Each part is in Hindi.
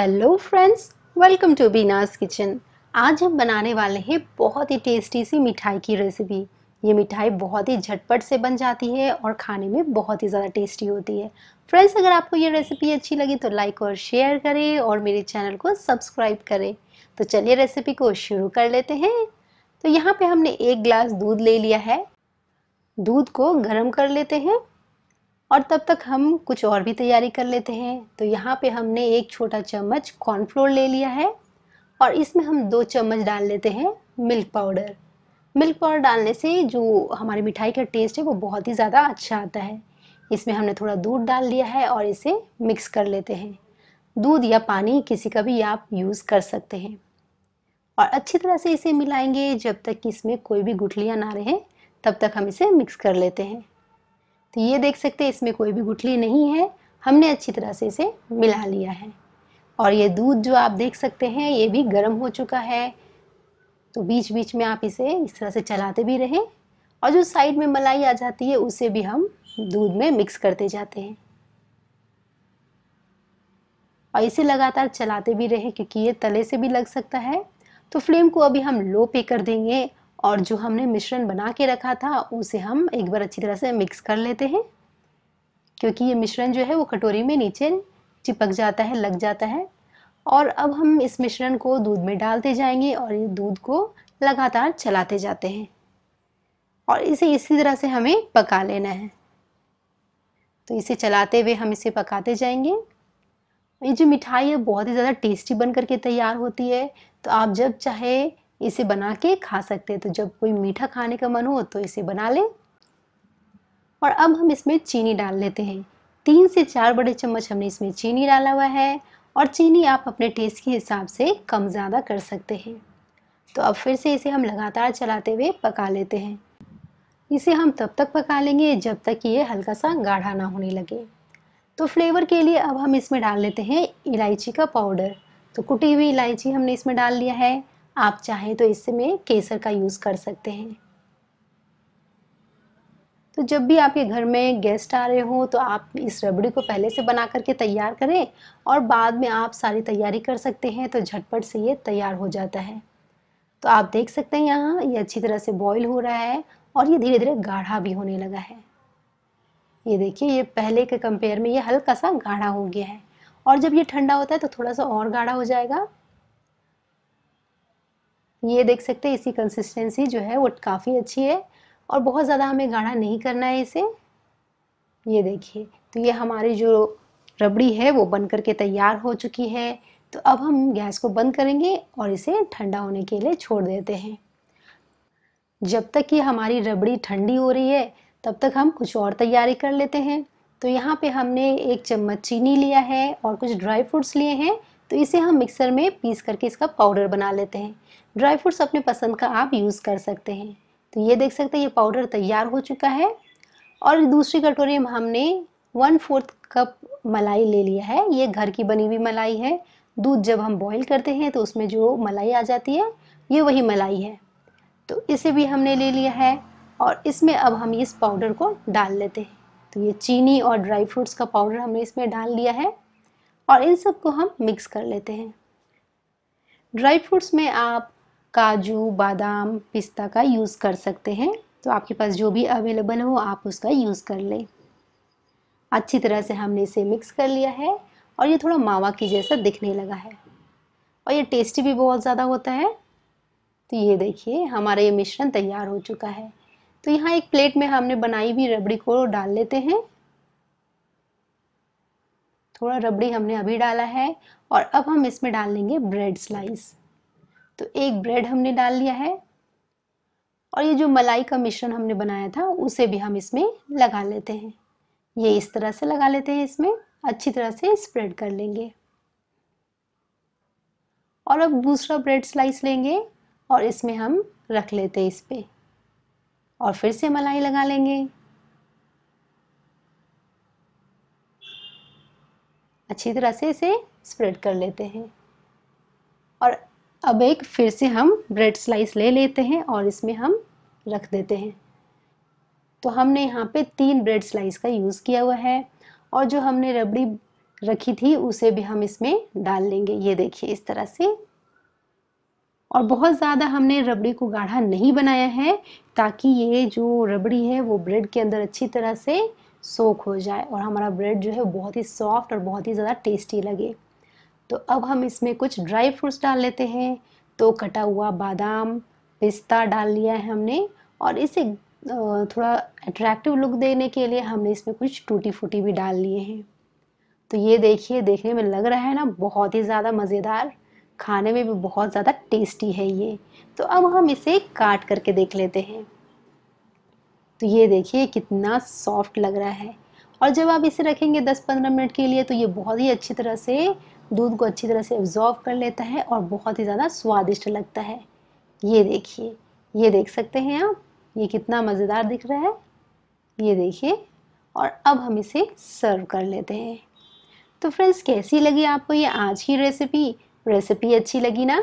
hello friends welcome to Beena's kitchen आज हम बनाने वाले हैं बहुत ही टेस्टी सी मिठाई की रेसिपी ये मिठाई बहुत ही झटपट से बन जाती है और खाने में बहुत ही ज़्यादा टेस्टी होती है फ्रेंड्स अगर आपको ये रेसिपी अच्छी लगी तो लाइक और शेयर करें और मेरे चैनल को सब्सक्राइब करें तो चलिए रेसिपी को शुरू कर लेते हैं तो यहाँ पर हमने एक गिलास दूध ले लिया है दूध को गर्म कर लेते हैं और तब तक हम कुछ और भी तैयारी कर लेते हैं तो यहाँ पे हमने एक छोटा चम्मच कॉर्नफ्लोर ले लिया है और इसमें हम दो चम्मच डाल लेते हैं मिल्क पाउडर मिल्क पाउडर डालने से जो हमारी मिठाई का टेस्ट है वो बहुत ही ज़्यादा अच्छा आता है इसमें हमने थोड़ा दूध डाल लिया है और इसे मिक्स कर लेते हैं दूध या पानी किसी का भी आप यूज़ कर सकते हैं और अच्छी तरह से इसे मिलाएंगे जब तक कि इसमें कोई भी गुठलियाँ ना रहें तब तक हम इसे मिक्स कर लेते हैं तो ये देख सकते हैं इसमें कोई भी गुठली नहीं है हमने अच्छी तरह से इसे मिला लिया है और ये दूध जो आप देख सकते हैं ये भी गर्म हो चुका है तो बीच बीच में आप इसे इस तरह से चलाते भी रहें और जो साइड में मलाई आ जाती है उसे भी हम दूध में मिक्स करते जाते हैं और इसे लगातार चलाते भी रहें क्योंकि ये तले से भी लग सकता है तो फ्लेम को अभी हम लो पे कर देंगे और जो हमने मिश्रण बना के रखा था उसे हम एक बार अच्छी तरह से मिक्स कर लेते हैं क्योंकि ये मिश्रण जो है वो कटोरी में नीचे चिपक जाता है लग जाता है और अब हम इस मिश्रण को दूध में डालते जाएंगे और ये दूध को लगातार चलाते जाते हैं और इसे इसी तरह से हमें पका लेना है तो इसे चलाते हुए हम इसे पकाते जाएंगे ये जो मिठाई है बहुत ही ज़्यादा टेस्टी बन करके तैयार होती है तो आप जब चाहे इसे बना के खा सकते हैं तो जब कोई मीठा खाने का मन हो तो इसे बना लें और अब हम इसमें चीनी डाल लेते हैं तीन से चार बड़े चम्मच हमने इसमें चीनी डाला हुआ है और चीनी आप अपने टेस्ट के हिसाब से कम ज़्यादा कर सकते हैं तो अब फिर से इसे हम लगातार चलाते हुए पका लेते हैं इसे हम तब तक पका लेंगे जब तक कि ये हल्का सा गाढ़ा ना होने लगे तो फ्लेवर के लिए अब हम इसमें डाल लेते हैं इलायची का पाउडर तो कुटी हुई इलायची हमने इसमें डाल लिया है आप चाहें तो इसमें केसर का यूज़ कर सकते हैं तो जब भी आपके घर में गेस्ट आ रहे हो तो आप इस रबड़ी को पहले से बना करके तैयार करें और बाद में आप सारी तैयारी कर सकते हैं तो झटपट से ये तैयार हो जाता है तो आप देख सकते हैं यहाँ ये अच्छी तरह से बॉईल हो रहा है और ये धीरे धीरे गाढ़ा भी होने लगा है ये देखिए ये पहले के कंपेयर में ये हल्का सा गाढ़ा हो गया है और जब ये ठंडा होता है तो थोड़ा सा और गाढ़ा हो जाएगा ये देख सकते हैं इसकी कंसिस्टेंसी जो है वो काफ़ी अच्छी है और बहुत ज़्यादा हमें गाढ़ा नहीं करना है इसे ये देखिए तो ये हमारी जो रबड़ी है वो बन करके तैयार हो चुकी है तो अब हम गैस को बंद करेंगे और इसे ठंडा होने के लिए छोड़ देते हैं जब तक ये हमारी रबड़ी ठंडी हो रही है तब तक हम कुछ और तैयारी कर लेते हैं तो यहाँ पे हमने एक चम्मच चीनी लिया है और कुछ ड्राई फ्रूट्स लिए हैं तो इसे हम मिक्सर में पीस करके इसका पाउडर बना लेते हैं ड्राई फ्रूट्स अपने पसंद का आप यूज़ कर सकते हैं तो ये देख सकते हैं ये पाउडर तैयार हो चुका है और दूसरी कटोरी में हमने वन फोर्थ कप मलाई ले लिया है ये घर की बनी हुई मलाई है दूध जब हम बॉईल करते हैं तो उसमें जो मलाई आ जाती है ये वही मलाई है तो इसे भी हमने ले लिया है और इसमें अब हम इस पाउडर को डाल लेते हैं तो ये चीनी और ड्राई फ्रूट्स का पाउडर हमने इसमें डाल लिया है और इन सब को हम मिक्स कर लेते हैं ड्राई फ्रूट्स में आप काजू बादाम पिस्ता का यूज़ कर सकते हैं तो आपके पास जो भी अवेलेबल हो आप उसका यूज़ कर लें अच्छी तरह से हमने इसे मिक्स कर लिया है और ये थोड़ा मावा की जैसा दिखने लगा है और ये टेस्टी भी बहुत ज़्यादा होता है तो ये देखिए हमारा ये मिश्रण तैयार हो चुका है तो यहाँ एक प्लेट में हमने बनाई हुई रबड़ी को डाल लेते हैं थोड़ा रबड़ी हमने अभी डाला है और अब हम इसमें डाल लेंगे ब्रेड स्लाइस तो एक ब्रेड हमने डाल लिया है और ये जो मलाई का मिश्रण हमने बनाया था उसे भी हम इसमें लगा लेते हैं ये इस तरह से लगा लेते हैं इसमें अच्छी तरह से स्प्रेड कर लेंगे और अब दूसरा ब्रेड स्लाइस लेंगे और इसमें हम रख लेते हैं इस पर और फिर से मलाई लगा लेंगे अच्छी तरह से इसे स्प्रेड कर लेते हैं और अब एक फिर से हम ब्रेड स्लाइस ले लेते हैं और इसमें हम रख देते हैं तो हमने यहाँ पे तीन ब्रेड स्लाइस का यूज़ किया हुआ है और जो हमने रबड़ी रखी थी उसे भी हम इसमें डाल लेंगे ये देखिए इस तरह से और बहुत ज़्यादा हमने रबड़ी को गाढ़ा नहीं बनाया है ताकि ये जो रबड़ी है वो ब्रेड के अंदर अच्छी तरह से सोख हो जाए और हमारा ब्रेड जो है बहुत ही सॉफ्ट और बहुत ही ज़्यादा टेस्टी लगे तो अब हम इसमें कुछ ड्राई फ्रूट्स डाल लेते हैं तो कटा हुआ बादाम पिस्ता डाल लिया है हमने और इसे थोड़ा अट्रैक्टिव लुक देने के लिए हमने इसमें कुछ टूटी फूटी भी डाल लिए हैं तो ये देखिए देखने में लग रहा है ना बहुत ही ज़्यादा मज़ेदार खाने में भी बहुत ज़्यादा टेस्टी है ये तो अब हम इसे काट करके देख लेते हैं तो ये देखिए कितना सॉफ्ट लग रहा है और जब आप इसे रखेंगे 10-15 मिनट के लिए तो ये बहुत ही अच्छी तरह से दूध को अच्छी तरह से एब्जॉर्व कर लेता है और बहुत ही ज़्यादा स्वादिष्ट लगता है ये देखिए ये देख सकते हैं आप ये कितना मज़ेदार दिख रहा है ये देखिए और अब हम इसे सर्व कर लेते हैं तो फ्रेंड्स कैसी लगी आपको ये आज की रेसिपी रेसिपी अच्छी लगी ना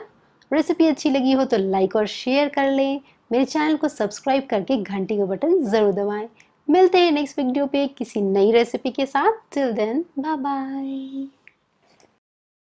रेसिपी अच्छी लगी हो तो लाइक और शेयर कर लें मेरे चैनल को सब्सक्राइब करके घंटी का बटन ज़रूर दबाएं मिलते हैं नेक्स्ट वीडियो पे किसी नई रेसिपी के साथ टिल देन बाय बाय